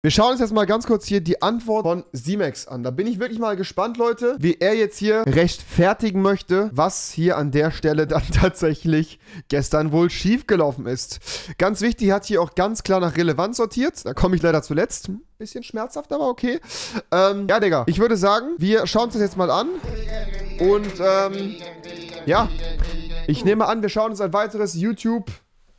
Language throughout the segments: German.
Wir schauen uns jetzt mal ganz kurz hier die Antwort von Simex an. Da bin ich wirklich mal gespannt, Leute, wie er jetzt hier rechtfertigen möchte, was hier an der Stelle dann tatsächlich gestern wohl schiefgelaufen ist. Ganz wichtig, hat hier auch ganz klar nach Relevanz sortiert. Da komme ich leider zuletzt. Bisschen schmerzhaft, aber okay. Ähm, ja, Digga, ich würde sagen, wir schauen uns das jetzt mal an. Und, ähm, ja, ich nehme an, wir schauen uns ein weiteres YouTube...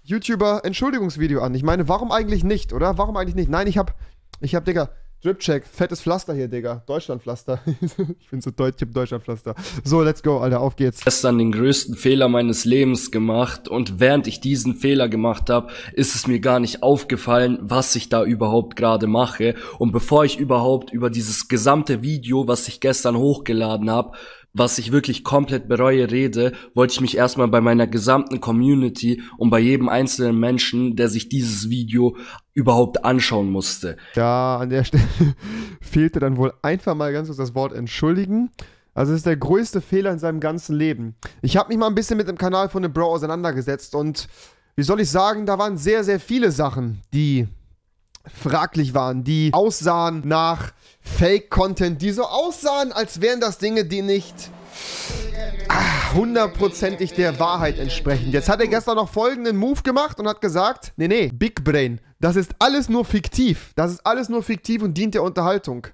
YouTuber Entschuldigungsvideo an. Ich meine, warum eigentlich nicht, oder? Warum eigentlich nicht? Nein, ich habe ich hab, Digga, Drip-Check, fettes Pflaster hier, Digga. Deutschlandpflaster. ich bin so deutsch, ich hab Deutschlandpflaster. So, let's go, Alter, auf geht's. Gestern den größten Fehler meines Lebens gemacht und während ich diesen Fehler gemacht habe, ist es mir gar nicht aufgefallen, was ich da überhaupt gerade mache. Und bevor ich überhaupt über dieses gesamte Video, was ich gestern hochgeladen habe, was ich wirklich komplett bereue, rede, wollte ich mich erstmal bei meiner gesamten Community und bei jedem einzelnen Menschen, der sich dieses Video überhaupt anschauen musste. Ja, an der Stelle fehlte dann wohl einfach mal ganz kurz das Wort entschuldigen. Also es ist der größte Fehler in seinem ganzen Leben. Ich habe mich mal ein bisschen mit dem Kanal von dem Bro auseinandergesetzt und wie soll ich sagen, da waren sehr, sehr viele Sachen, die fraglich waren, die aussahen nach Fake-Content, die so aussahen, als wären das Dinge, die nicht ah, hundertprozentig der Wahrheit entsprechen. Jetzt hat er gestern noch folgenden Move gemacht und hat gesagt, nee, nee, Big Brain, das ist alles nur fiktiv. Das ist alles nur fiktiv und dient der Unterhaltung.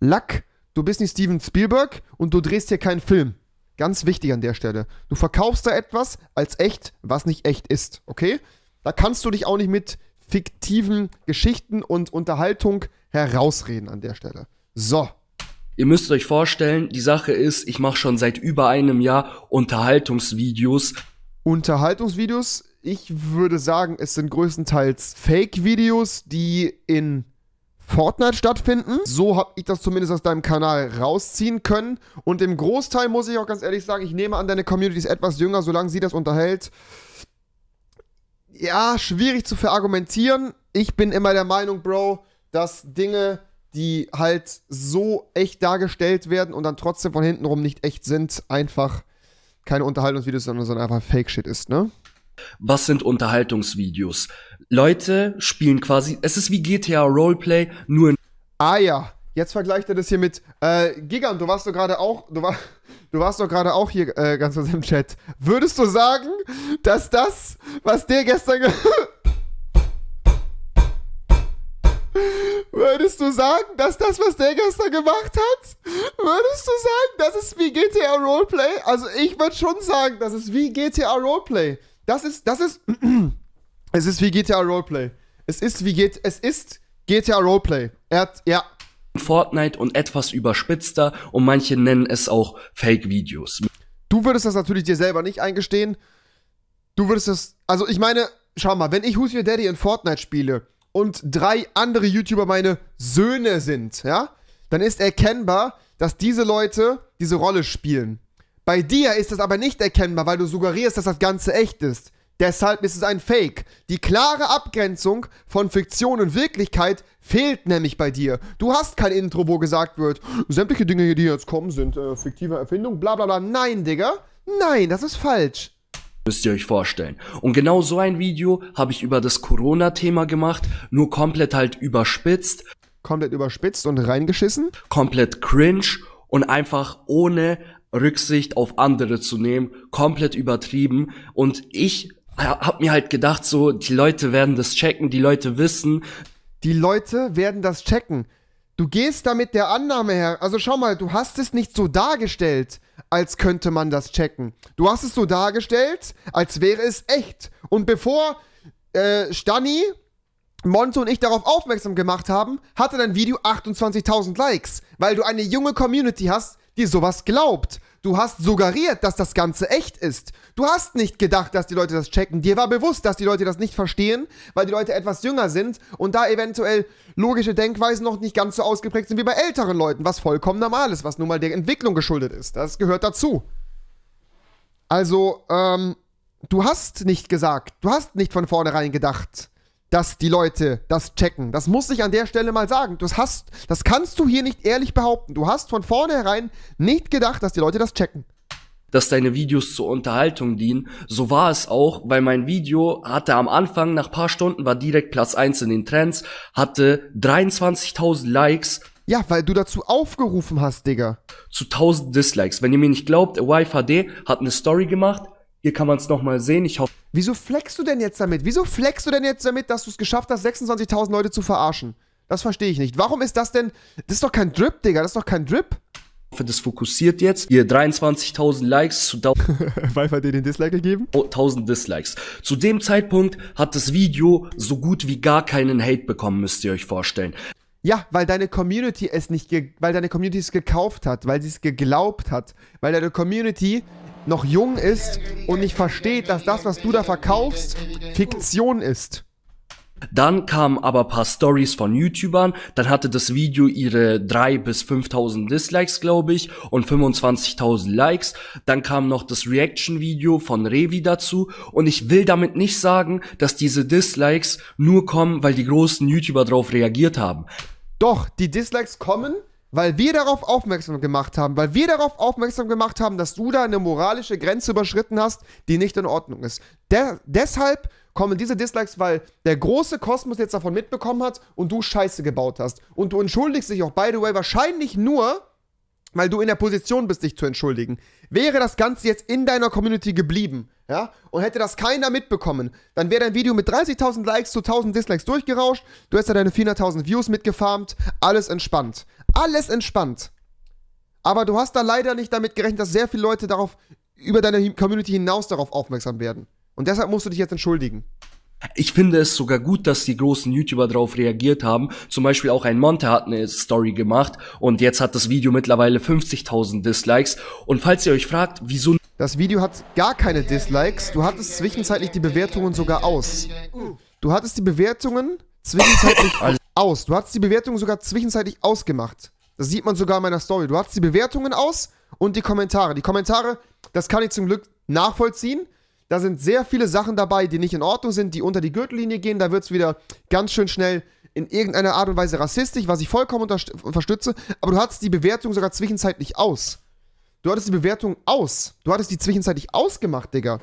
Lack, du bist nicht Steven Spielberg und du drehst hier keinen Film. Ganz wichtig an der Stelle. Du verkaufst da etwas als echt, was nicht echt ist, okay? Da kannst du dich auch nicht mit fiktiven Geschichten und Unterhaltung herausreden an der Stelle. So. Ihr müsst euch vorstellen, die Sache ist, ich mache schon seit über einem Jahr Unterhaltungsvideos. Unterhaltungsvideos, ich würde sagen, es sind größtenteils Fake-Videos, die in Fortnite stattfinden. So habe ich das zumindest aus deinem Kanal rausziehen können. Und im Großteil muss ich auch ganz ehrlich sagen, ich nehme an, deine Community ist etwas jünger, solange sie das unterhält ja, schwierig zu verargumentieren. Ich bin immer der Meinung, Bro, dass Dinge, die halt so echt dargestellt werden und dann trotzdem von hinten rum nicht echt sind, einfach keine Unterhaltungsvideos, sondern, sondern einfach Fake-Shit ist, ne? Was sind Unterhaltungsvideos? Leute spielen quasi, es ist wie GTA Roleplay, nur in. Ah ja, jetzt vergleicht er das hier mit, äh, Gigan, du warst doch gerade auch, du, war, du warst doch gerade auch hier äh, ganz kurz im Chat. Würdest du sagen, dass das, was der gestern. Würdest du sagen, dass das, was der gestern gemacht hat, würdest du sagen, das ist wie GTA Roleplay? Also ich würde schon sagen, das ist wie GTA Roleplay. Das ist, das ist, es ist wie GTA Roleplay. Es ist wie, es ist GTA Roleplay. Er hat, ja, Fortnite und etwas überspitzter und manche nennen es auch Fake-Videos. Du würdest das natürlich dir selber nicht eingestehen. Du würdest das. Also ich meine, schau mal, wenn ich Who's Your Daddy in Fortnite spiele und drei andere YouTuber meine Söhne sind, ja, dann ist erkennbar, dass diese Leute diese Rolle spielen. Bei dir ist das aber nicht erkennbar, weil du suggerierst, dass das Ganze echt ist. Deshalb ist es ein Fake. Die klare Abgrenzung von Fiktion und Wirklichkeit fehlt nämlich bei dir. Du hast kein Intro, wo gesagt wird, sämtliche Dinge, die jetzt kommen, sind äh, fiktive Erfindung, bla bla bla. Nein, Digga. Nein, das ist falsch. Müsst ihr euch vorstellen. Und genau so ein Video habe ich über das Corona-Thema gemacht, nur komplett halt überspitzt. Komplett überspitzt und reingeschissen? Komplett cringe und einfach ohne Rücksicht auf andere zu nehmen, komplett übertrieben. Und ich hab mir halt gedacht, so, die Leute werden das checken, die Leute wissen. Die Leute werden das checken. Du gehst damit der Annahme her. Also schau mal, du hast es nicht so dargestellt, als könnte man das checken. Du hast es so dargestellt, als wäre es echt. Und bevor äh, Stani, Monte und ich darauf aufmerksam gemacht haben, hatte dein Video 28.000 Likes, weil du eine junge Community hast, die sowas glaubt. Du hast suggeriert, dass das Ganze echt ist. Du hast nicht gedacht, dass die Leute das checken. Dir war bewusst, dass die Leute das nicht verstehen, weil die Leute etwas jünger sind und da eventuell logische Denkweisen noch nicht ganz so ausgeprägt sind wie bei älteren Leuten, was vollkommen normal ist, was nun mal der Entwicklung geschuldet ist. Das gehört dazu. Also, ähm, du hast nicht gesagt, du hast nicht von vornherein gedacht, dass die Leute das checken. Das muss ich an der Stelle mal sagen. Das, hast, das kannst du hier nicht ehrlich behaupten. Du hast von vornherein nicht gedacht, dass die Leute das checken dass deine Videos zur Unterhaltung dienen. So war es auch, weil mein Video hatte am Anfang, nach paar Stunden war direkt Platz 1 in den Trends, hatte 23.000 Likes. Ja, weil du dazu aufgerufen hast, Digga. Zu 1000 Dislikes. Wenn ihr mir nicht glaubt, YVD hat eine Story gemacht, hier kann man es nochmal sehen. Ich hoffe. Wieso flexst du denn jetzt damit? Wieso flexst du denn jetzt damit, dass du es geschafft hast, 26.000 Leute zu verarschen? Das verstehe ich nicht. Warum ist das denn. Das ist doch kein Drip, Digga. Das ist doch kein Drip. Ich hoffe, das fokussiert jetzt. Ihr 23.000 Likes zu Weil wir dir den Dislike gegeben? 1000 Dislikes. Zu dem Zeitpunkt hat das Video so gut wie gar keinen Hate bekommen, müsst ihr euch vorstellen. Ja, weil deine Community es nicht, weil deine Community es gekauft hat, weil sie es geglaubt hat, weil deine Community noch jung ist und nicht versteht, dass das, was du da verkaufst, Fiktion ist. Dann kamen aber paar Stories von YouTubern, dann hatte das Video ihre 3 bis 5000 Dislikes, glaube ich, und 25.000 Likes. Dann kam noch das Reaction Video von Revi dazu und ich will damit nicht sagen, dass diese Dislikes nur kommen, weil die großen YouTuber drauf reagiert haben. Doch, die Dislikes kommen, weil wir darauf aufmerksam gemacht haben, weil wir darauf aufmerksam gemacht haben, dass du da eine moralische Grenze überschritten hast, die nicht in Ordnung ist. De deshalb kommen diese Dislikes, weil der große Kosmos jetzt davon mitbekommen hat und du Scheiße gebaut hast. Und du entschuldigst dich auch, by the way, wahrscheinlich nur, weil du in der Position bist, dich zu entschuldigen. Wäre das Ganze jetzt in deiner Community geblieben, ja, und hätte das keiner mitbekommen, dann wäre dein Video mit 30.000 Likes zu 1.000 Dislikes durchgerauscht, du hättest ja deine 400.000 Views mitgefarmt, alles entspannt. Alles entspannt. Aber du hast da leider nicht damit gerechnet, dass sehr viele Leute darauf, über deine Community hinaus darauf aufmerksam werden. Und deshalb musst du dich jetzt entschuldigen. Ich finde es sogar gut, dass die großen YouTuber darauf reagiert haben. Zum Beispiel auch ein Monte hat eine Story gemacht und jetzt hat das Video mittlerweile 50.000 Dislikes. Und falls ihr euch fragt, wieso... Das Video hat gar keine Dislikes. Du hattest zwischenzeitlich die Bewertungen sogar aus. Du hattest die Bewertungen zwischenzeitlich... aus. Du hast die Bewertungen sogar zwischenzeitlich ausgemacht. Das sieht man sogar in meiner Story. Du hast die Bewertungen aus und die Kommentare. Die Kommentare, das kann ich zum Glück nachvollziehen. Da sind sehr viele Sachen dabei, die nicht in Ordnung sind, die unter die Gürtellinie gehen. Da wird es wieder ganz schön schnell in irgendeiner Art und Weise rassistisch, was ich vollkommen unterstütze. Aber du hattest die Bewertung sogar zwischenzeitlich aus. Du hattest die Bewertung aus. Du hattest die zwischenzeitlich ausgemacht, Digga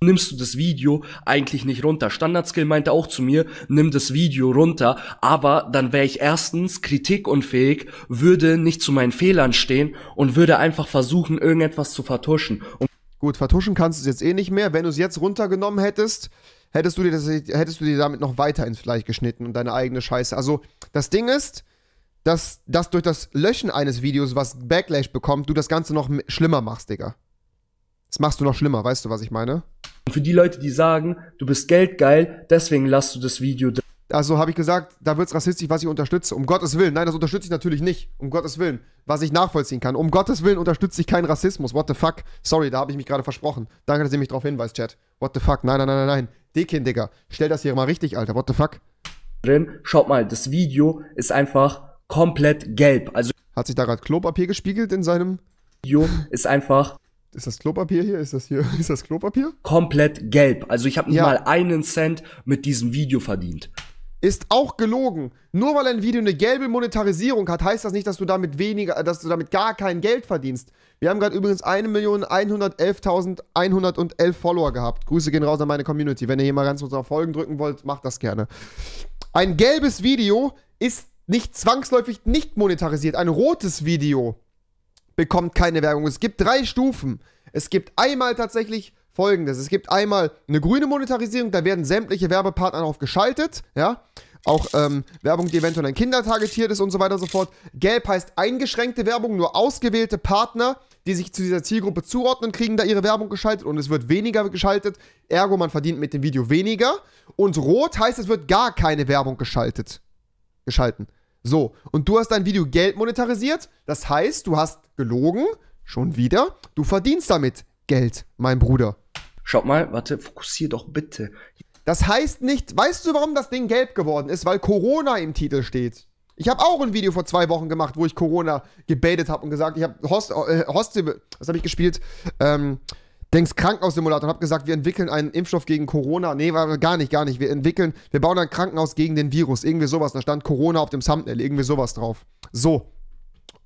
nimmst du das Video eigentlich nicht runter. Standardskill meinte auch zu mir, nimm das Video runter, aber dann wäre ich erstens kritikunfähig, würde nicht zu meinen Fehlern stehen und würde einfach versuchen, irgendetwas zu vertuschen. Und Gut, vertuschen kannst du es jetzt eh nicht mehr. Wenn du es jetzt runtergenommen hättest, hättest du, dir das, hättest du dir damit noch weiter ins Fleisch geschnitten und deine eigene Scheiße. Also, das Ding ist, dass, dass durch das Löschen eines Videos, was Backlash bekommt, du das Ganze noch schlimmer machst, Digga. Das machst du noch schlimmer, weißt du, was ich meine? Und für die Leute, die sagen, du bist geldgeil, deswegen lass du das Video drin. Also habe ich gesagt, da wird es rassistisch, was ich unterstütze. Um Gottes Willen. Nein, das unterstütze ich natürlich nicht. Um Gottes Willen. Was ich nachvollziehen kann. Um Gottes Willen unterstütze ich keinen Rassismus. What the fuck? Sorry, da habe ich mich gerade versprochen. Danke, dass ihr mich darauf hinweist, Chat. What the fuck? Nein, nein, nein, nein. Dekin, Digga. Stell das hier mal richtig, Alter. What the fuck? Drin. Schaut mal, das Video ist einfach komplett gelb. Also. Hat sich da gerade Klopapier gespiegelt in seinem. Video ist einfach ist das Klopapier hier? Ist das hier? Ist das Klopapier? Komplett gelb. Also ich habe nicht ja. mal einen Cent mit diesem Video verdient. Ist auch gelogen. Nur weil ein Video eine gelbe Monetarisierung hat, heißt das nicht, dass du damit weniger, äh, dass du damit gar kein Geld verdienst. Wir haben gerade übrigens 1.111.111 Follower gehabt. Grüße gehen raus an meine Community. Wenn ihr hier mal ganz kurz auf Folgen drücken wollt, macht das gerne. Ein gelbes Video ist nicht zwangsläufig nicht monetarisiert. Ein rotes Video bekommt keine Werbung. Es gibt drei Stufen. Es gibt einmal tatsächlich folgendes. Es gibt einmal eine grüne Monetarisierung, da werden sämtliche Werbepartner drauf geschaltet, ja. Auch ähm, Werbung, die eventuell an Kinder targetiert ist und so weiter und so fort. Gelb heißt eingeschränkte Werbung, nur ausgewählte Partner, die sich zu dieser Zielgruppe zuordnen, kriegen da ihre Werbung geschaltet und es wird weniger geschaltet. Ergo, man verdient mit dem Video weniger. Und rot heißt, es wird gar keine Werbung geschaltet. Geschalten. So, und du hast dein Video Geld monetarisiert. Das heißt, du hast gelogen. Schon wieder. Du verdienst damit Geld, mein Bruder. Schaut mal, warte, fokussier doch bitte. Das heißt nicht, weißt du, warum das Ding gelb geworden ist? Weil Corona im Titel steht. Ich habe auch ein Video vor zwei Wochen gemacht, wo ich Corona gebetet habe und gesagt, ich habe Host, äh, Hostel, was habe ich gespielt? Ähm, Denks Krankenhaussimulator und hab gesagt, wir entwickeln einen Impfstoff gegen Corona. Nee, war gar nicht, gar nicht. Wir entwickeln, wir bauen ein Krankenhaus gegen den Virus. Irgendwie sowas. Da stand Corona auf dem Thumbnail, irgendwie sowas drauf. So.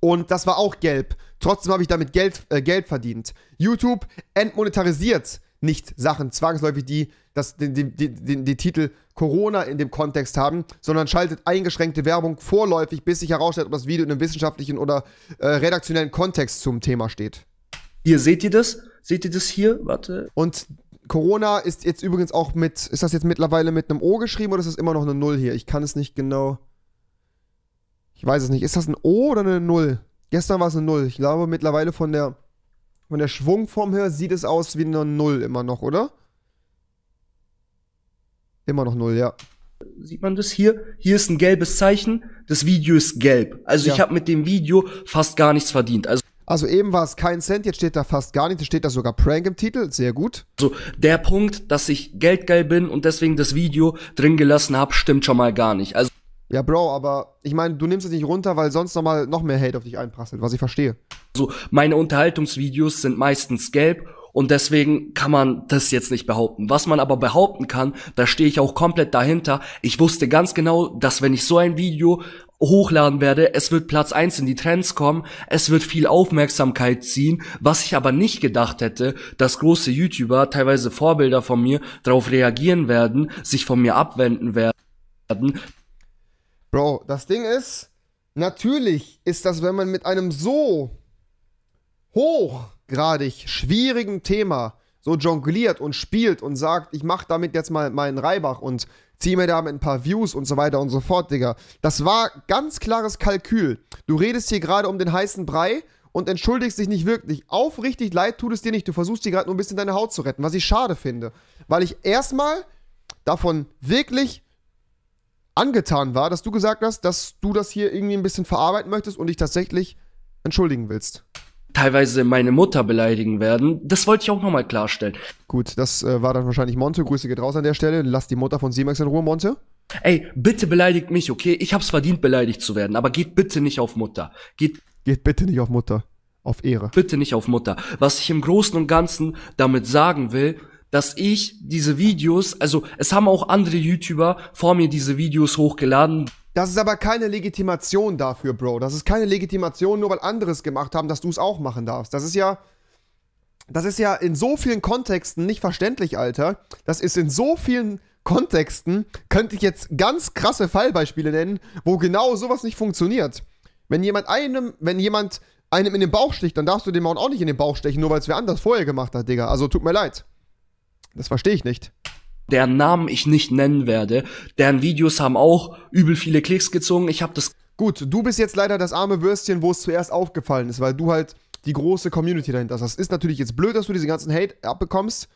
Und das war auch gelb. Trotzdem habe ich damit Geld, äh, Geld verdient. YouTube entmonetarisiert nicht Sachen zwangsläufig, die das, die, die, die, die, Titel Corona in dem Kontext haben, sondern schaltet eingeschränkte Werbung vorläufig, bis sich herausstellt, ob das Video in einem wissenschaftlichen oder äh, redaktionellen Kontext zum Thema steht. Hier, seht ihr das? Seht ihr das hier? Warte. Und Corona ist jetzt übrigens auch mit, ist das jetzt mittlerweile mit einem O geschrieben oder ist das immer noch eine Null hier? Ich kann es nicht genau. Ich weiß es nicht. Ist das ein O oder eine Null? Gestern war es eine Null. Ich glaube, mittlerweile von der, von der Schwungform her sieht es aus wie eine Null immer noch, oder? Immer noch Null, ja. Sieht man das hier? Hier ist ein gelbes Zeichen. Das Video ist gelb. Also ja. ich habe mit dem Video fast gar nichts verdient. Also also eben war es kein Cent, jetzt steht da fast gar nichts, jetzt steht da sogar Prank im Titel, sehr gut. So, der Punkt, dass ich geldgeil bin und deswegen das Video drin gelassen habe, stimmt schon mal gar nicht. Also ja, Bro, aber ich meine, du nimmst es nicht runter, weil sonst nochmal noch mehr Hate auf dich einprasselt, was ich verstehe. So, meine Unterhaltungsvideos sind meistens gelb und deswegen kann man das jetzt nicht behaupten. Was man aber behaupten kann, da stehe ich auch komplett dahinter. Ich wusste ganz genau, dass wenn ich so ein Video hochladen werde. Es wird Platz 1 in die Trends kommen. Es wird viel Aufmerksamkeit ziehen. Was ich aber nicht gedacht hätte, dass große YouTuber, teilweise Vorbilder von mir, darauf reagieren werden, sich von mir abwenden werden. Bro, das Ding ist, natürlich ist das, wenn man mit einem so hochgradig schwierigen Thema so jongliert und spielt und sagt, ich mache damit jetzt mal meinen Reibach und zieh mir damit ein paar Views und so weiter und so fort, Digga. Das war ganz klares Kalkül. Du redest hier gerade um den heißen Brei und entschuldigst dich nicht wirklich. Aufrichtig leid tut es dir nicht. Du versuchst dir gerade nur ein bisschen deine Haut zu retten, was ich schade finde. Weil ich erstmal davon wirklich angetan war, dass du gesagt hast, dass du das hier irgendwie ein bisschen verarbeiten möchtest und dich tatsächlich entschuldigen willst teilweise meine Mutter beleidigen werden. Das wollte ich auch nochmal klarstellen. Gut, das äh, war dann wahrscheinlich Monte. Grüße geht raus an der Stelle. Lass die Mutter von Simax in Ruhe, Monte. Ey, bitte beleidigt mich, okay? Ich hab's verdient, beleidigt zu werden, aber geht bitte nicht auf Mutter. Geht, geht bitte nicht auf Mutter. Auf Ehre. Bitte nicht auf Mutter. Was ich im Großen und Ganzen damit sagen will, dass ich diese Videos, also es haben auch andere YouTuber vor mir diese Videos hochgeladen, das ist aber keine Legitimation dafür, Bro. Das ist keine Legitimation, nur weil andere es gemacht haben, dass du es auch machen darfst. Das ist ja. Das ist ja in so vielen Kontexten nicht verständlich, Alter. Das ist in so vielen Kontexten, könnte ich jetzt ganz krasse Fallbeispiele nennen, wo genau sowas nicht funktioniert. Wenn jemand einem, wenn jemand einem in den Bauch sticht, dann darfst du dem auch nicht in den Bauch stechen, nur weil es wer anders vorher gemacht hat, Digga. Also tut mir leid. Das verstehe ich nicht deren Namen ich nicht nennen werde. Deren Videos haben auch übel viele Klicks gezogen. Ich habe das. Gut, du bist jetzt leider das arme Würstchen, wo es zuerst aufgefallen ist, weil du halt die große Community dahinter hast. Das ist natürlich jetzt blöd, dass du diesen ganzen Hate abbekommst.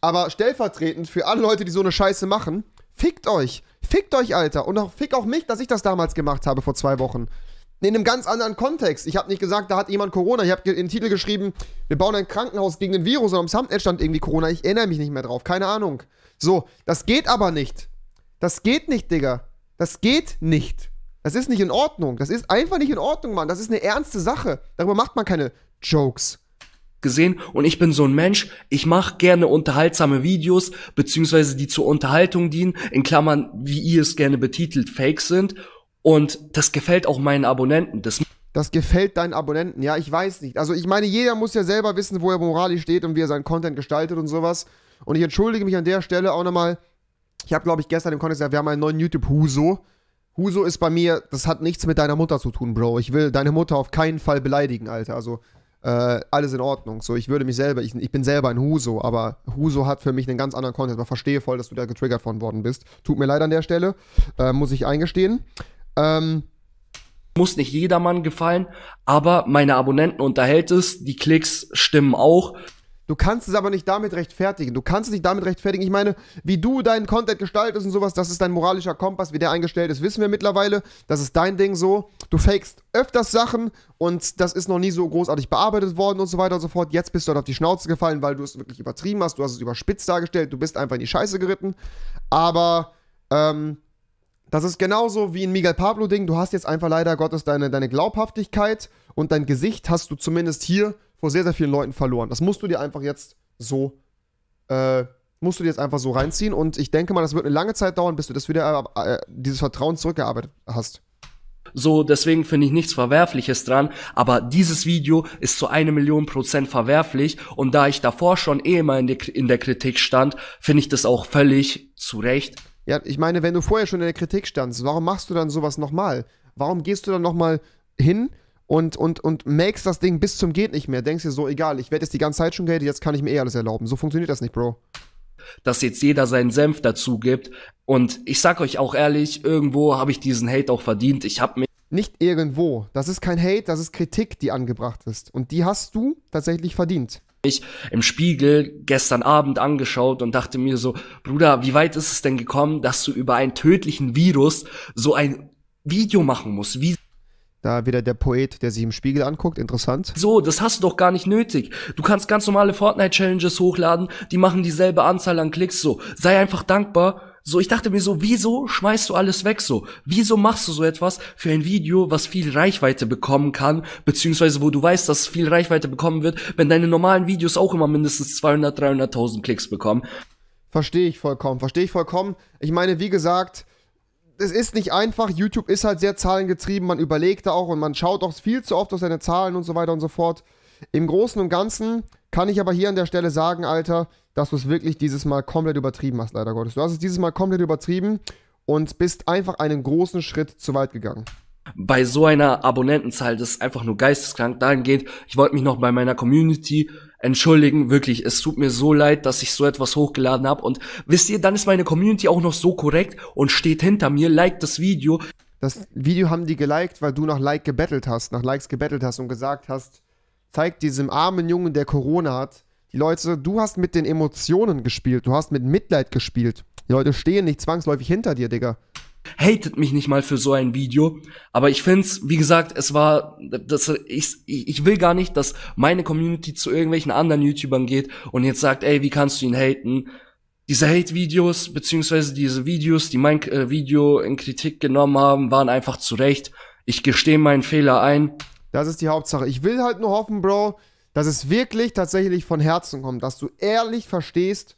Aber stellvertretend für alle Leute, die so eine Scheiße machen, fickt euch. Fickt euch, Alter. Und auch, fick auch mich, dass ich das damals gemacht habe vor zwei Wochen. In einem ganz anderen Kontext. Ich habe nicht gesagt, da hat jemand Corona. Ich habe in den Titel geschrieben, wir bauen ein Krankenhaus gegen den Virus. Und am Thumbnail stand irgendwie Corona. Ich erinnere mich nicht mehr drauf. Keine Ahnung. So, das geht aber nicht. Das geht nicht, Digga. Das geht nicht. Das ist nicht in Ordnung. Das ist einfach nicht in Ordnung, Mann. Das ist eine ernste Sache. Darüber macht man keine Jokes gesehen und ich bin so ein Mensch, ich mache gerne unterhaltsame Videos, beziehungsweise die zur Unterhaltung dienen, in Klammern, wie ihr es gerne betitelt, Fake sind und das gefällt auch meinen Abonnenten. Das, das gefällt deinen Abonnenten, ja, ich weiß nicht. Also ich meine, jeder muss ja selber wissen, wo er moralisch steht und wie er seinen Content gestaltet und sowas. Und ich entschuldige mich an der Stelle auch nochmal. Ich habe, glaube ich, gestern im Kontext gesagt, wir haben einen neuen YouTube-Huso. Huso ist bei mir, das hat nichts mit deiner Mutter zu tun, Bro. Ich will deine Mutter auf keinen Fall beleidigen, Alter. Also, äh, alles in Ordnung. So, ich würde mich selber, ich, ich, bin selber ein Huso, aber Huso hat für mich einen ganz anderen Kontext. Aber verstehe voll, dass du da getriggert von worden bist. Tut mir leid an der Stelle, äh, muss ich eingestehen. Ähm, muss nicht jedermann gefallen, aber meine Abonnenten unterhält es, die Klicks stimmen auch. Du kannst es aber nicht damit rechtfertigen. Du kannst es nicht damit rechtfertigen. Ich meine, wie du deinen Content gestaltest und sowas, das ist dein moralischer Kompass, wie der eingestellt ist, wissen wir mittlerweile. Das ist dein Ding so. Du fakest öfters Sachen und das ist noch nie so großartig bearbeitet worden und so weiter und so fort. Jetzt bist du halt auf die Schnauze gefallen, weil du es wirklich übertrieben hast. Du hast es überspitzt dargestellt. Du bist einfach in die Scheiße geritten. Aber, ähm, das ist genauso wie ein Miguel Pablo-Ding. Du hast jetzt einfach leider Gottes deine, deine Glaubhaftigkeit und dein Gesicht hast du zumindest hier vor sehr, sehr vielen Leuten verloren. Das musst du dir einfach jetzt so, äh, musst du dir jetzt einfach so reinziehen und ich denke mal, das wird eine lange Zeit dauern, bis du das wieder, äh, äh dieses Vertrauen zurückgearbeitet hast. So, deswegen finde ich nichts Verwerfliches dran, aber dieses Video ist zu einer Million Prozent verwerflich und da ich davor schon eh mal in, der, in der Kritik stand, finde ich das auch völlig zu Recht. Ja, ich meine, wenn du vorher schon in der Kritik standst, warum machst du dann sowas nochmal? Warum gehst du dann nochmal hin und, und, und makes das Ding bis zum geht nicht mehr. Denkst dir so, egal, ich werde jetzt die ganze Zeit schon Geld, jetzt kann ich mir eh alles erlauben. So funktioniert das nicht, Bro. Dass jetzt jeder seinen Senf dazu gibt. Und ich sag euch auch ehrlich, irgendwo habe ich diesen Hate auch verdient. Ich habe mich. Nicht irgendwo. Das ist kein Hate, das ist Kritik, die angebracht ist. Und die hast du tatsächlich verdient mich im Spiegel gestern Abend angeschaut und dachte mir so, Bruder, wie weit ist es denn gekommen, dass du über einen tödlichen Virus so ein Video machen musst? Wie da wieder der Poet, der sich im Spiegel anguckt, interessant. So, das hast du doch gar nicht nötig. Du kannst ganz normale Fortnite-Challenges hochladen, die machen dieselbe Anzahl an Klicks so. Sei einfach dankbar. So, ich dachte mir so, wieso schmeißt du alles weg so? Wieso machst du so etwas für ein Video, was viel Reichweite bekommen kann, beziehungsweise wo du weißt, dass viel Reichweite bekommen wird, wenn deine normalen Videos auch immer mindestens 200, 300.000 Klicks bekommen? Verstehe ich vollkommen, verstehe ich vollkommen. Ich meine, wie gesagt, es ist nicht einfach. YouTube ist halt sehr zahlengetrieben. Man überlegt da auch und man schaut auch viel zu oft auf seine Zahlen und so weiter und so fort. Im Großen und Ganzen kann ich aber hier an der Stelle sagen, Alter, dass du es wirklich dieses Mal komplett übertrieben hast, leider Gottes. Du hast es dieses Mal komplett übertrieben und bist einfach einen großen Schritt zu weit gegangen bei so einer Abonnentenzahl, das ist einfach nur geisteskrank. Dahingehend, ich wollte mich noch bei meiner Community entschuldigen, wirklich, es tut mir so leid, dass ich so etwas hochgeladen habe und wisst ihr, dann ist meine Community auch noch so korrekt und steht hinter mir, liked das Video. Das Video haben die geliked, weil du nach Like gebettelt hast, nach Likes gebettelt hast und gesagt hast, zeig diesem armen Jungen, der Corona hat, die Leute, du hast mit den Emotionen gespielt, du hast mit Mitleid gespielt. Die Leute stehen nicht zwangsläufig hinter dir, Digga hatet mich nicht mal für so ein Video. Aber ich finde es, wie gesagt, es war, das, ich, ich will gar nicht, dass meine Community zu irgendwelchen anderen YouTubern geht und jetzt sagt, ey, wie kannst du ihn haten? Diese Hate-Videos, beziehungsweise diese Videos, die mein äh, Video in Kritik genommen haben, waren einfach zurecht. Ich gestehe meinen Fehler ein. Das ist die Hauptsache. Ich will halt nur hoffen, Bro, dass es wirklich tatsächlich von Herzen kommt, dass du ehrlich verstehst,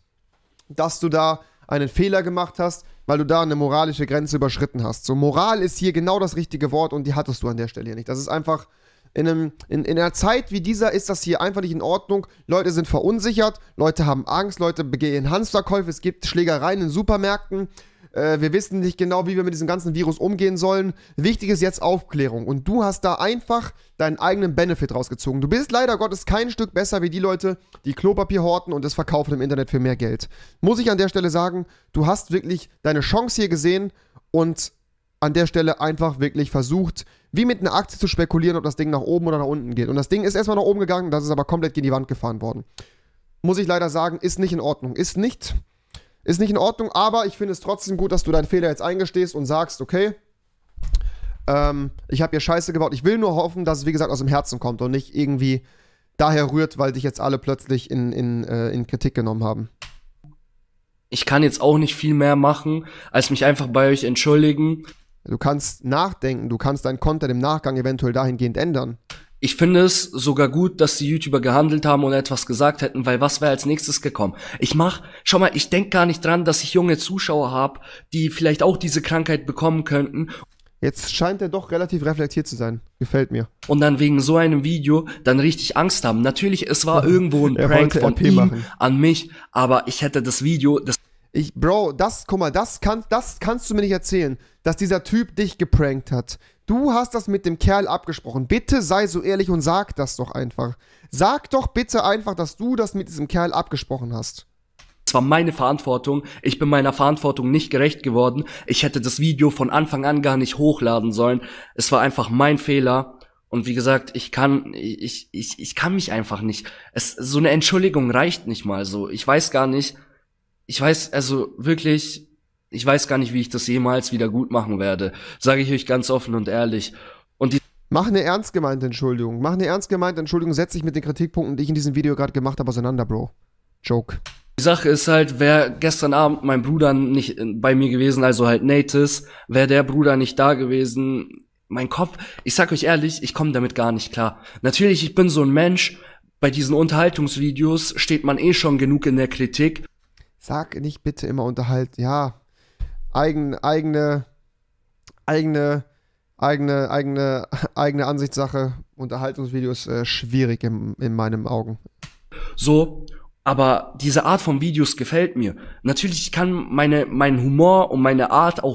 dass du da einen Fehler gemacht hast, weil du da eine moralische Grenze überschritten hast. So, Moral ist hier genau das richtige Wort und die hattest du an der Stelle hier nicht. Das ist einfach. In, einem, in, in, einer Zeit wie dieser ist das hier einfach nicht in Ordnung. Leute sind verunsichert, Leute haben Angst, Leute begehen Hamsterkäufe, es gibt Schlägereien in Supermärkten, äh, wir wissen nicht genau, wie wir mit diesem ganzen Virus umgehen sollen. Wichtig ist jetzt Aufklärung. Und du hast da einfach deinen eigenen Benefit rausgezogen. Du bist leider Gottes kein Stück besser wie die Leute, die Klopapier horten und es verkaufen im Internet für mehr Geld. Muss ich an der Stelle sagen, du hast wirklich deine Chance hier gesehen und an der Stelle einfach wirklich versucht, wie mit einer Aktie zu spekulieren, ob das Ding nach oben oder nach unten geht. Und das Ding ist erstmal nach oben gegangen, das ist aber komplett gegen die Wand gefahren worden. Muss ich leider sagen, ist nicht in Ordnung. Ist nicht ist nicht in Ordnung, aber ich finde es trotzdem gut, dass du deinen Fehler jetzt eingestehst und sagst, okay, ähm, ich habe hier Scheiße gebaut. Ich will nur hoffen, dass es, wie gesagt, aus dem Herzen kommt und nicht irgendwie daher rührt, weil dich jetzt alle plötzlich in, in, äh, in Kritik genommen haben. Ich kann jetzt auch nicht viel mehr machen, als mich einfach bei euch entschuldigen. Du kannst nachdenken, du kannst dein Content im Nachgang eventuell dahingehend ändern. Ich finde es sogar gut, dass die YouTuber gehandelt haben und etwas gesagt hätten, weil was wäre als nächstes gekommen? Ich mach, schau mal, ich denk gar nicht dran, dass ich junge Zuschauer habe, die vielleicht auch diese Krankheit bekommen könnten. Jetzt scheint er doch relativ reflektiert zu sein. Gefällt mir. Und dann wegen so einem Video dann richtig Angst haben. Natürlich, es war irgendwo ein Prank von ihm machen. an mich, aber ich hätte das Video, das ich, Bro, das, guck mal, das, kann, das kannst du mir nicht erzählen, dass dieser Typ dich geprankt hat. Du hast das mit dem Kerl abgesprochen. Bitte sei so ehrlich und sag das doch einfach. Sag doch bitte einfach, dass du das mit diesem Kerl abgesprochen hast. Es war meine Verantwortung. Ich bin meiner Verantwortung nicht gerecht geworden. Ich hätte das Video von Anfang an gar nicht hochladen sollen. Es war einfach mein Fehler. Und wie gesagt, ich kann, ich, ich, ich kann mich einfach nicht. Es, so eine Entschuldigung reicht nicht mal so. Ich weiß gar nicht, ich weiß, also wirklich, ich weiß gar nicht, wie ich das jemals wieder gut machen werde. Sage ich euch ganz offen und ehrlich. Und die Mach eine ernst gemeinte Entschuldigung. Mach eine ernst gemeinte Entschuldigung. Setz dich mit den Kritikpunkten, die ich in diesem Video gerade gemacht habe, auseinander, Bro. Joke. Die Sache ist halt, wäre gestern Abend mein Bruder nicht bei mir gewesen, also halt Natis, wäre der Bruder nicht da gewesen, mein Kopf, ich sag euch ehrlich, ich komme damit gar nicht klar. Natürlich, ich bin so ein Mensch, bei diesen Unterhaltungsvideos steht man eh schon genug in der Kritik Sag nicht bitte immer unterhalt, ja, eigen, eigene, eigene, eigene, eigene, eigene Ansichtssache. Unterhaltungsvideos äh, schwierig in, in meinen Augen. So, aber diese Art von Videos gefällt mir. Natürlich kann meine, mein Humor und meine Art auch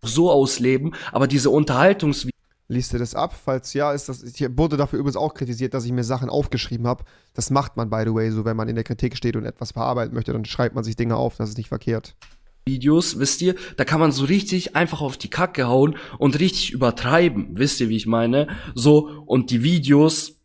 so ausleben, aber diese Unterhaltungsvideos Liest ihr das ab? Falls ja, ist das. Ich wurde dafür übrigens auch kritisiert, dass ich mir Sachen aufgeschrieben habe. Das macht man, by the way, so wenn man in der Kritik steht und etwas bearbeiten möchte, dann schreibt man sich Dinge auf, das ist nicht verkehrt. Videos, wisst ihr, da kann man so richtig einfach auf die Kacke hauen und richtig übertreiben, wisst ihr, wie ich meine? So, und die Videos,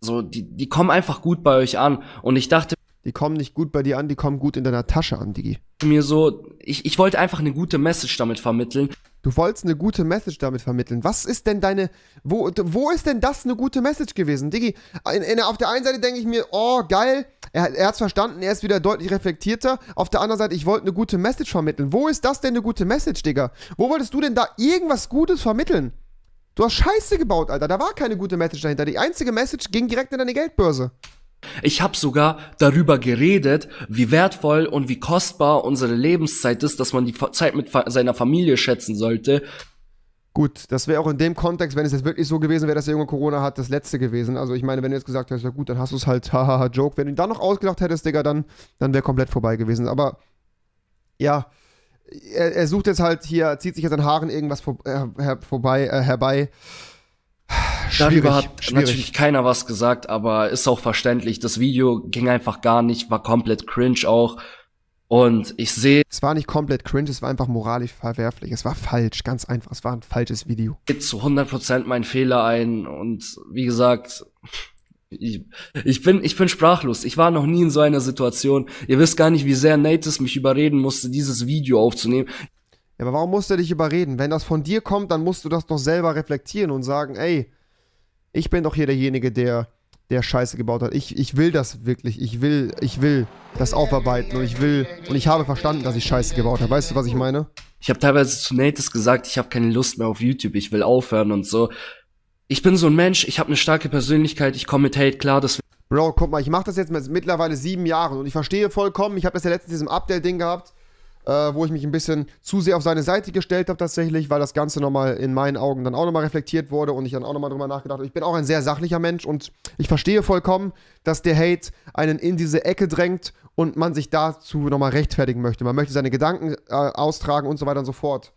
so, die, die kommen einfach gut bei euch an. Und ich dachte. Die kommen nicht gut bei dir an, die kommen gut in deiner Tasche an, Digi. Mir so, ich, ich wollte einfach eine gute Message damit vermitteln. Du wolltest eine gute Message damit vermitteln. Was ist denn deine. Wo, wo ist denn das eine gute Message gewesen? Diggi, in, in, auf der einen Seite denke ich mir, oh, geil, er, er hat es verstanden, er ist wieder deutlich reflektierter. Auf der anderen Seite, ich wollte eine gute Message vermitteln. Wo ist das denn eine gute Message, Digga? Wo wolltest du denn da irgendwas Gutes vermitteln? Du hast Scheiße gebaut, Alter. Da war keine gute Message dahinter. Die einzige Message ging direkt in deine Geldbörse. Ich habe sogar darüber geredet, wie wertvoll und wie kostbar unsere Lebenszeit ist, dass man die Zeit mit seiner Familie schätzen sollte. Gut, das wäre auch in dem Kontext, wenn es jetzt wirklich so gewesen wäre, dass der Junge Corona hat, das letzte gewesen. Also ich meine, wenn du jetzt gesagt hättest, ja gut, dann hast du es halt, hahaha, Joke. Wenn du ihn dann noch ausgedacht hättest, Digga, dann, dann wäre komplett vorbei gewesen. Aber ja, er, er, sucht jetzt halt hier, zieht sich jetzt an Haaren irgendwas vor, äh, her, vorbei, äh, herbei, Darüber hat schwierig. natürlich keiner was gesagt, aber ist auch verständlich. Das Video ging einfach gar nicht, war komplett cringe auch. Und ich sehe. Es war nicht komplett cringe, es war einfach moralisch verwerflich. Es war falsch, ganz einfach. Es war ein falsches Video. Zu 100% mein Fehler ein. Und wie gesagt, ich, ich, bin, ich bin sprachlos. Ich war noch nie in so einer Situation. Ihr wisst gar nicht, wie sehr Natus mich überreden musste, dieses Video aufzunehmen. Ja, aber warum musst du dich überreden? Wenn das von dir kommt, dann musst du das doch selber reflektieren und sagen, ey, ich bin doch hier derjenige, der, der Scheiße gebaut hat. Ich, ich will das wirklich. Ich will, ich will das aufarbeiten und ich will, und ich habe verstanden, dass ich Scheiße gebaut habe. Weißt du, was ich meine? Ich habe teilweise zu Nates gesagt, ich habe keine Lust mehr auf YouTube, ich will aufhören und so. Ich bin so ein Mensch, ich habe eine starke Persönlichkeit, ich komme mit Hate klar, deswegen. Bro, guck mal, ich mache das jetzt mittlerweile sieben Jahre und ich verstehe vollkommen, ich habe das ja letztens in diesem Update-Ding gehabt, äh, wo ich mich ein bisschen zu sehr auf seine Seite gestellt habe tatsächlich, weil das Ganze nochmal in meinen Augen dann auch nochmal reflektiert wurde und ich dann auch nochmal drüber nachgedacht habe. Ich bin auch ein sehr sachlicher Mensch und ich verstehe vollkommen, dass der Hate einen in diese Ecke drängt und man sich dazu nochmal rechtfertigen möchte. Man möchte seine Gedanken äh, austragen und so weiter und so fort.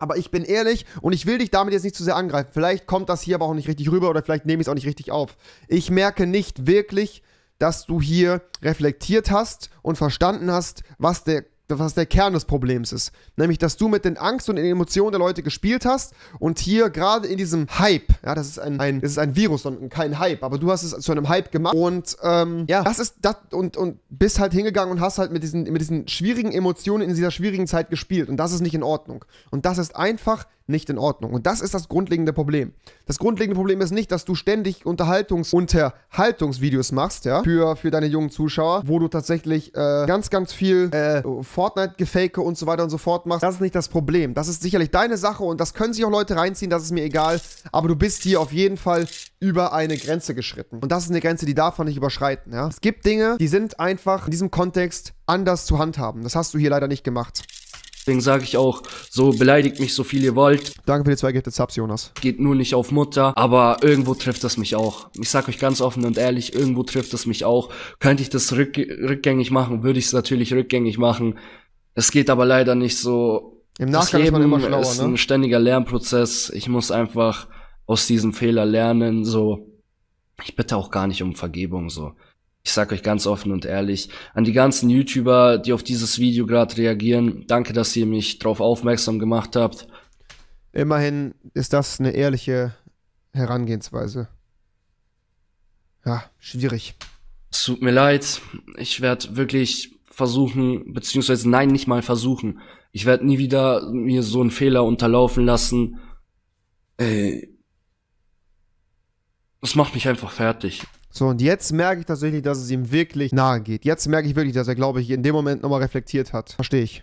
Aber ich bin ehrlich und ich will dich damit jetzt nicht zu sehr angreifen. Vielleicht kommt das hier aber auch nicht richtig rüber oder vielleicht nehme ich es auch nicht richtig auf. Ich merke nicht wirklich, dass du hier reflektiert hast und verstanden hast, was der was der Kern des Problems ist. Nämlich, dass du mit den Angst und den Emotionen der Leute gespielt hast und hier gerade in diesem Hype, ja, das ist ein, ein, das ist ein Virus und kein Hype, aber du hast es zu einem Hype gemacht und ähm, ja, das ist das und, und bist halt hingegangen und hast halt mit diesen, mit diesen schwierigen Emotionen in dieser schwierigen Zeit gespielt und das ist nicht in Ordnung. Und das ist einfach nicht in Ordnung. Und das ist das grundlegende Problem. Das grundlegende Problem ist nicht, dass du ständig Unterhaltungs Unterhaltungsvideos machst, ja, für, für deine jungen Zuschauer, wo du tatsächlich äh, ganz, ganz viel äh, Fortnite-Gefake und so weiter und so fort machst. Das ist nicht das Problem. Das ist sicherlich deine Sache und das können sich auch Leute reinziehen, das ist mir egal. Aber du bist hier auf jeden Fall über eine Grenze geschritten. Und das ist eine Grenze, die darf man nicht überschreiten, ja. Es gibt Dinge, die sind einfach in diesem Kontext anders zu handhaben. Das hast du hier leider nicht gemacht. Deswegen sage ich auch, so beleidigt mich so viel ihr wollt. Danke für die zwei Gifted Subs, Jonas. Geht nur nicht auf Mutter, aber irgendwo trifft das mich auch. Ich sag euch ganz offen und ehrlich, irgendwo trifft das mich auch. Könnte ich das rück rückgängig machen, würde ich es natürlich rückgängig machen. Es geht aber leider nicht so. Im Nachgang ist man immer schlauer, ist ne? ein ne? ständiger Lernprozess. Ich muss einfach aus diesem Fehler lernen, so. Ich bitte auch gar nicht um Vergebung, so ich sag euch ganz offen und ehrlich, an die ganzen YouTuber, die auf dieses Video gerade reagieren, danke, dass ihr mich drauf aufmerksam gemacht habt. Immerhin ist das eine ehrliche Herangehensweise. Ja, schwierig. Es tut mir leid. Ich werde wirklich versuchen, beziehungsweise nein, nicht mal versuchen. Ich werde nie wieder mir so einen Fehler unterlaufen lassen. Ey. Das macht mich einfach fertig. So, und jetzt merke ich tatsächlich, dass es ihm wirklich nahe geht. Jetzt merke ich wirklich, dass er, glaube ich, in dem Moment nochmal reflektiert hat. Verstehe ich.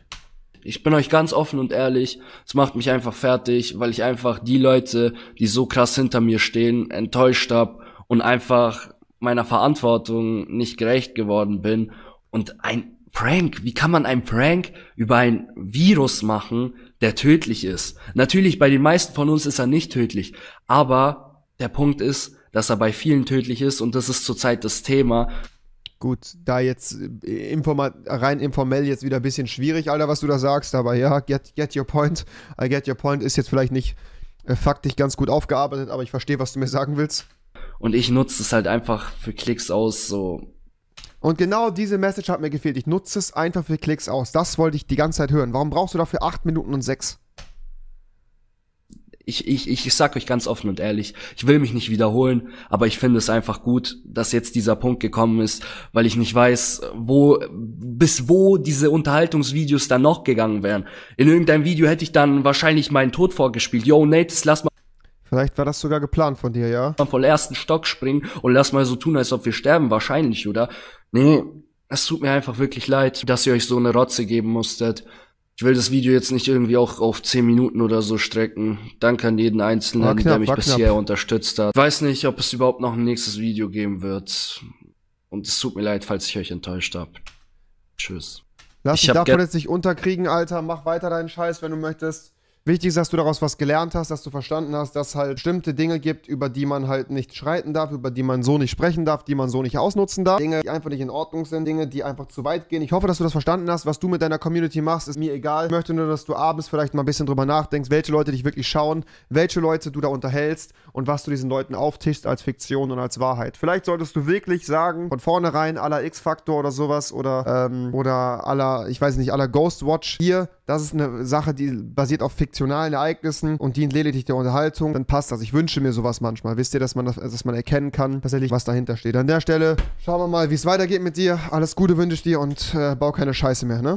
Ich bin euch ganz offen und ehrlich, es macht mich einfach fertig, weil ich einfach die Leute, die so krass hinter mir stehen, enttäuscht habe und einfach meiner Verantwortung nicht gerecht geworden bin. Und ein Prank, wie kann man einen Prank über ein Virus machen, der tödlich ist? Natürlich, bei den meisten von uns ist er nicht tödlich, aber der Punkt ist, dass er bei vielen tödlich ist und das ist zurzeit das Thema. Gut, da jetzt äh, informa rein informell jetzt wieder ein bisschen schwierig, Alter, was du da sagst, aber ja, get, get your point. I get your point ist jetzt vielleicht nicht äh, faktisch ganz gut aufgearbeitet, aber ich verstehe, was du mir sagen willst. Und ich nutze es halt einfach für Klicks aus, so. Und genau diese Message hat mir gefehlt. Ich nutze es einfach für Klicks aus. Das wollte ich die ganze Zeit hören. Warum brauchst du dafür 8 Minuten und 6? ich, ich, ich sag euch ganz offen und ehrlich, ich will mich nicht wiederholen, aber ich finde es einfach gut, dass jetzt dieser Punkt gekommen ist, weil ich nicht weiß, wo, bis wo diese Unterhaltungsvideos dann noch gegangen wären. In irgendeinem Video hätte ich dann wahrscheinlich meinen Tod vorgespielt. Yo, Nate, lass mal Vielleicht war das sogar geplant von dir, ja? Vom ersten Stock springen und lass mal so tun, als ob wir sterben, wahrscheinlich, oder? Nee, es tut mir einfach wirklich leid, dass ihr euch so eine Rotze geben musstet. Ich will das Video jetzt nicht irgendwie auch auf 10 Minuten oder so strecken. Danke an jeden Einzelnen, knapp, der mich bisher unterstützt hat. Ich weiß nicht, ob es überhaupt noch ein nächstes Video geben wird. Und es tut mir leid, falls ich euch enttäuscht habe. Tschüss. Lass dich davon jetzt nicht unterkriegen, Alter. Mach weiter deinen Scheiß, wenn du möchtest. Wichtig ist, dass du daraus was gelernt hast, dass du verstanden hast, dass es halt bestimmte Dinge gibt, über die man halt nicht schreiten darf, über die man so nicht sprechen darf, die man so nicht ausnutzen darf. Dinge, die einfach nicht in Ordnung sind, Dinge, die einfach zu weit gehen. Ich hoffe, dass du das verstanden hast. Was du mit deiner Community machst, ist mir egal. Ich möchte nur, dass du abends vielleicht mal ein bisschen drüber nachdenkst, welche Leute dich wirklich schauen, welche Leute du da unterhältst und was du diesen Leuten auftischst als Fiktion und als Wahrheit. Vielleicht solltest du wirklich sagen, von vornherein aller X-Faktor oder sowas oder, ähm, oder aller, ich weiß nicht, aller Ghost Watch hier, das ist eine Sache, die basiert auf Fiktion fiktionalen Ereignissen und dient lediglich der Unterhaltung, dann passt das. Ich wünsche mir sowas manchmal. Wisst ihr, dass man, das, dass man erkennen kann, tatsächlich, was dahinter steht. An der Stelle schauen wir mal, wie es weitergeht mit dir. Alles Gute wünsche ich dir und äh, bau keine Scheiße mehr, ne?